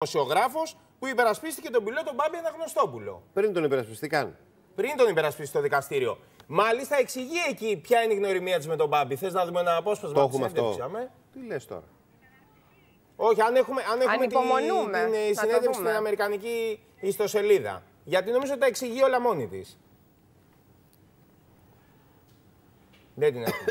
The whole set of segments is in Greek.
δημοσιογράφος που υπερασπίστηκε τον πιλότο Μπάμπη Αναγνωστόπουλο. Πριν τον καν. Πριν τον υπερασπιστεί στο δικαστήριο. Μάλιστα εξηγεί εκεί ποια είναι η γνωριμία της με τον Μπάμπη. Θες να δούμε ένα απόσπασμα που έχουμε Τι λες τώρα. Όχι, αν έχουμε, αν έχουμε την, την ε, συνέντευξη στην Αμερικανική ιστοσελίδα. Γιατί νομίζω ότι τα εξηγεί όλα μόνη της. Δεν την έχουμε.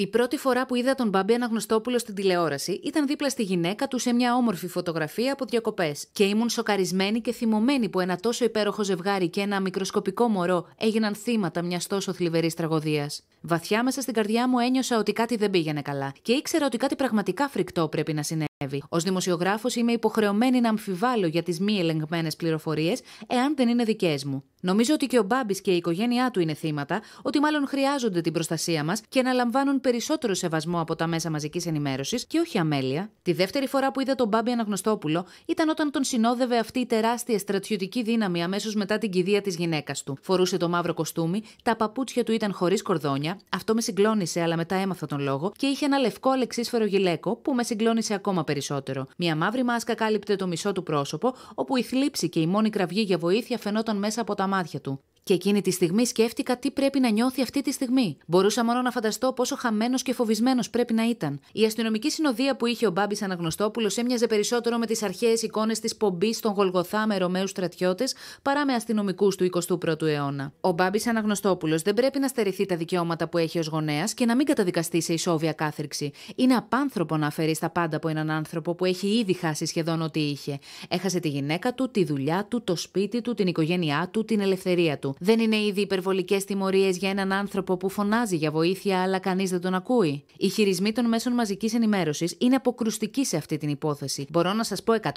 Η πρώτη φορά που είδα τον Μπάμπη Αναγνωστόπουλο στην τηλεόραση ήταν δίπλα στη γυναίκα του σε μια όμορφη φωτογραφία από διακοπές. Και ήμουν σοκαρισμένη και θυμωμένη που ένα τόσο υπέροχο ζευγάρι και ένα μικροσκοπικό μωρό έγιναν θύματα μιας τόσο θλιβερής τραγωδίας. Βαθιά μέσα στην καρδιά μου ένιωσα ότι κάτι δεν πήγαινε καλά και ήξερα ότι κάτι πραγματικά φρικτό πρέπει να συνέβη. Ως δημοσιογράφος, είμαι υποχρεωμένη να αμφιβάλλω για τις μη ελεγμένες πληροφορίες, εάν δεν είναι δικές μου. Νομίζω ότι και ο Μπάμπης και η οικογένειά του είναι θύματα, ότι μάλλον χρειάζονται την προστασία μας και να λαμβάνουν περισσότερο σεβασμό από τα μέσα μαζικής ενημέρωσης και όχι αμέλεια. Τη δεύτερη φορά που είδα τον Μπάμπη Αναγνωστόπουλο ήταν όταν τον συνόδευε αυτή η τεράστια στρατιωτική δύναμη αμέσως μετά την κηδεία της γυναίκας του. Φορούσε το μαύρο κοστούμι, τα παπούτσια του ήταν χωρίς κορδόνια, αυτό με συγκλώνησε αλλά μετά έμαθα τον λόγο και είχε ένα λευκό αλεξίσφαιρο γυλαίκο που με συγκλώνησε ακόμα περισσότερο. Μια μαύρη μάσκα κάλυπτε το μισό του πρόσωπο, όπου η θλίψη και η μόνη κραυγή για βοήθεια φαινόταν μέσα από τα μάτια του. Και εκείνη τη στιγμή σκέφτηκα τι πρέπει να νιώθει αυτή τη στιγμή. Μπορούσα μόνο να φανταστώ πόσο χαμένος και φοβισμένος πρέπει να ήταν. Η αστυνομική συνοδεία που είχε ο Μπάμπης Αναγνωστόπουλος έμοιαζε περισσότερο με τις αρχαίες εικόνες της πομπής των Γολγοθά με Ρωμαίου στρατιώτες παρά με αστυνομικούς του 21ου αιώνα. Ο Μπάμπης Αναγνωστόπουλος δεν πρέπει να στερηθεί τα δικαιώματα που έχει ως γονέας και να μην καταδικαστεί σε ισόβια κάθριξη. Είναι απάνθρωπο να αφαιρείς τα πάντα από έναν άνθρωπο που έχει ήδη χάσει σχεδόν ό,τι είχε. Έχασε τη γυναίκα του, τη δουλειά του, το σπίτι του, την οικογένειά του, την ελευθερία του. Δεν είναι ήδη υπερβολικές τιμωρίες για έναν άνθρωπο που φωνάζει για βοήθεια, αλλά κανείς δεν τον ακούει. Οι χειρισμοί των μέσων μαζικής ενημέρωσης είναι αποκρουστικοί σε αυτή την υπόθεση. Μπορώ να σας πω 100%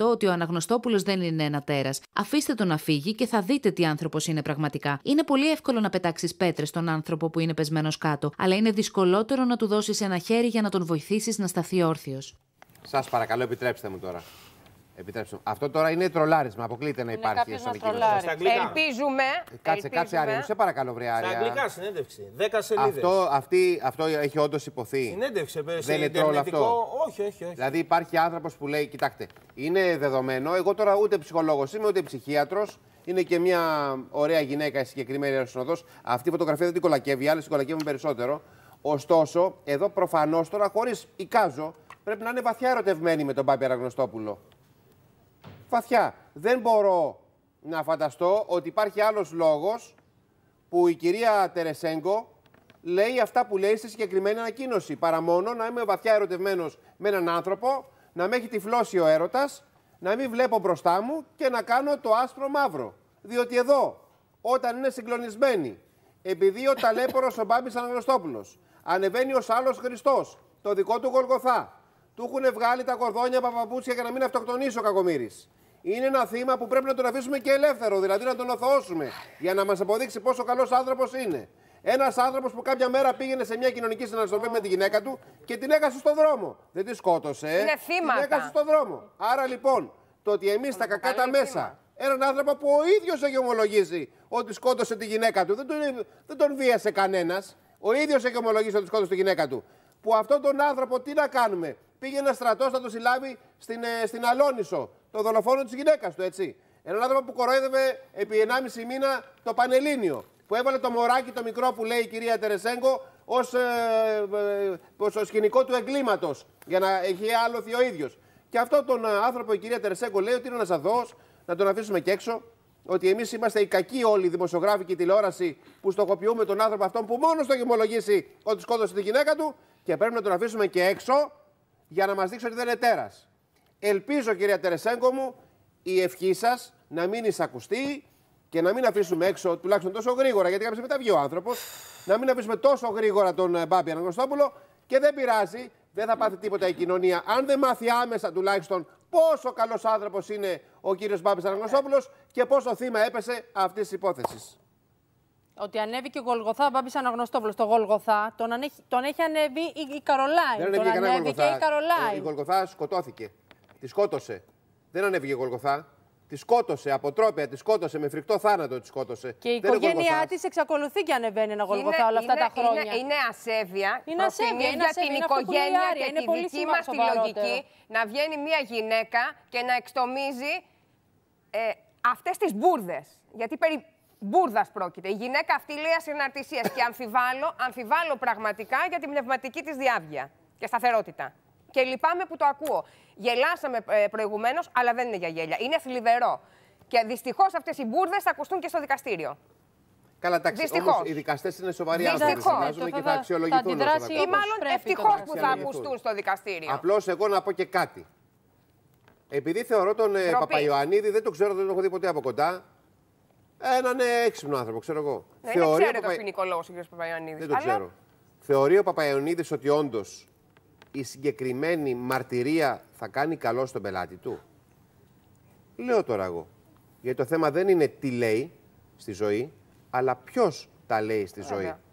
ότι ο Αναγνωστόπουλος δεν είναι ένα τέρας. Αφήστε τον να φύγει και θα δείτε τι άνθρωπος είναι πραγματικά. Είναι πολύ εύκολο να πετάξεις πέτρες στον άνθρωπο που είναι πεσμένος κάτω, αλλά είναι δυσκολότερο να του δώσεις ένα χέρι για να τον βοηθήσεις να σταθεί όρθιος. Σας παρακαλώ, επιτρέψτε μου τώρα. Επιτρέψτε Αυτό τώρα είναι τρολάρισμα. Αποκλείται να υπάρχει εσωτερική Ελπίζουμε. Κάτσε, κάτσε, Άρια. Σε παρακαλώ, βρε Σε αγγλικά συνέντευξη. Δέκα σελίδε. Αυτό, αυτή, αυτό έχει όντως υποθεί. Συνέντευξη, ε, Δεν είναι τρόλ αυτό. Όχι, όχι, όχι. Δηλαδή υπάρχει άνθρωπος που λέει, κοιτάξτε, είναι δεδομένο. Εγώ τώρα ούτε ψυχολόγος είμαι, ούτε ψυχίατρος. Είναι και μια ωραία γυναίκα η συγκεκριμένη αεροσυνοδό. Αυτή η φωτογραφία δεν την κολακεύει, άλλες την κολακεύουν περισσότερο. Ωστόσο, εδώ προφανώς τώρα χωρίς εικάζω πρέπει να είναι βαθιά ερωτευμένη με τον Πάπη Αραγνωστόπουλο βαθιά. Δεν μπορώ να φανταστώ ότι υπάρχει άλλος λόγος που η κυρία Τερεσέγκο λέει αυτά που λέει στη συγκεκριμένη ανακοίνωση. Παρά μόνο να είμαι βαθιά ερωτευμένος με έναν άνθρωπο, να με έχει τυφλώσει ο έρωτας, να μην βλέπω μπροστά μου και να κάνω το άσπρο μαύρο. Διότι εδώ, όταν είναι συγκλονισμένοι, επειδή ο ταλέπορος ο Μπάμπης Αναγνωστόπουλος ανεβαίνει ως άλλος Χριστός, το δικό του Γολγοθά, του έχουν βγάλει τα κορδόνια από παπούτσια για να μην αυτοκτονήσει ο κακομοίρη. Είναι ένα θύμα που πρέπει να τον αφήσουμε και ελεύθερο, δηλαδή να τον οθώσουμε για να μας αποδείξει πόσο καλός άνθρωπος είναι. Ένας άνθρωπος που κάποια μέρα πήγαινε σε μια κοινωνική συναναστροφή με τη γυναίκα του και την έκασε στον δρόμο. Δεν τη σκότωσε. Είναι θύμα. Την έκασε στον δρόμο. Άρα λοιπόν, το ότι εμείς τα κακά τα μέσα, έναν άνθρωπο που ο ίδιος έχει ομολογήσει ότι σκότωσε τη γυναίκα του, δεν τον, δεν τον βίασε κανένας. Ο ίδιος έχει ομολογήσει ότι σκότωσε τη γυναίκα του. Που αυτόν τον άνθρωπο τι να κάνουμε, πήγε ένα στρατό να το συλλάβει στην, ε, στην Αλόνισο, το δολοφόνο της γυναίκας του, έτσι. Ένα άνθρωπο που κοροϊδεύε επί 1,5 μήνα το Πανελλήνιο. Που έβαλε το μωράκι το μικρό που λέει η κυρία Τερεσέγκο ως ε, ε, σκηνικό του εγκλήματος. Για να έχει άλλο ο ίδιος. Και αυτό τον ε, άνθρωπο η κυρία Τερεσέγκο λέει ότι είναι ένας αθώο, να τον αφήσουμε και έξω. Ότι εμείς είμαστε οι κακοί όλοι οι δημοσιογράφοι και η τηλεόραση που στοχοποιούμε τον άνθρωπο αυτόν που μόνος το έχει ομολογήσει ότι σκότωσε τη γυναίκα του και πρέπει να τον αφήσουμε και έξω για να μας δείξει ότι δεν είναι τέρας. Ελπίζω, κυρία Τερεσέγκο μου, η ευχή σας να μην εισακουστεί και να μην αφήσουμε έξω τουλάχιστον τόσο γρήγορα, γιατί κάποιος μετά βγει ο άνθρωπος, να μην αφήσουμε τόσο γρήγορα τον ε, Μπάμπη Αναγνωστόπουλο και δεν πειράζει, δεν θα πάθει τίποτα η κοινωνία. Αν δεν μάθει άμεσα τουλάχιστον πόσο καλός άνθρωπος είναι ο κύριος Μπάμπης Αναγνωστόπουλος και πόσο θύμα έπεσε αυτής της υπόθεσης. Ότι ανέβηκε ο Γολγοθά, ο Μπάμπης Αναγνωστόπουλος. Το Γολγοθά τον, τον έχει ανέβει η, η Δεν τον ανέβηκε Γολγοθά. η καρολάϊ. Ε, η, Γολγοθά σκοτώθηκε. Τη σκότωσε. Δεν ανέβηκε η Γολγοθά. Τη σκότωσε από τη σκότωσε με φρικτό θάνατο. Τη σκότωσε. Και η οικογένειά της εξακολουθεί και ανεβαίνει ένα γολγοθά όλα αυτά τα χρόνια. Είναι, είναι ασέβεια. Είναι ασέβεια. Είναι για την οικογένεια και είναι τη δική μας τη λογική να βγαίνει μια γυναίκα και να εξτομίζει ε, αυτές τις μπουρδες. Γιατί περι, Μπούρδας πρόκειται. Η γυναίκα αυτή λέει ασυναρτησίας και αμφιβάλλω, αμφιβάλλω πραγματικά για την πνευματική της διάβγεια και σταθερότητα. Και λυπάμαι που το ακούω. Γελάσαμε ε, προηγουμένως, αλλά δεν είναι για γέλια. Είναι θλιβερό. Και δυστυχώς αυτές οι μπουρδε θα ακουστούν και στο δικαστήριο. Καλά, εντάξει, όμως οι δικαστές είναι σοβαροί άνθρωποι. Συνάζουμε και θα αξιολογηθούν. Θα ή μάλλον ευτυχώ που θα ακουστούν στο δικαστήριο. Απλώς εγώ να πω και κάτι. Επειδή θεωρώ τον ε, Παπαϊωαννίδη, δεν το ξέρω, δεν τον έχω δει ποτέ από κοντά έναν έξυπνο άνθρωπο, ξέρω εγώ. Ναι, Θεωρεί δεν ξέρω Παπα... το ο κ. Δεν το αλλά... ξέρω. Θεωρεί ο Παπαϊωνίδη ότι όντως η συγκεκριμένη μαρτυρία θα κάνει καλό στον πελάτη του. Λέω τώρα εγώ. Γιατί το θέμα δεν είναι τι λέει στη ζωή, αλλά ποιος τα λέει στη ζωή.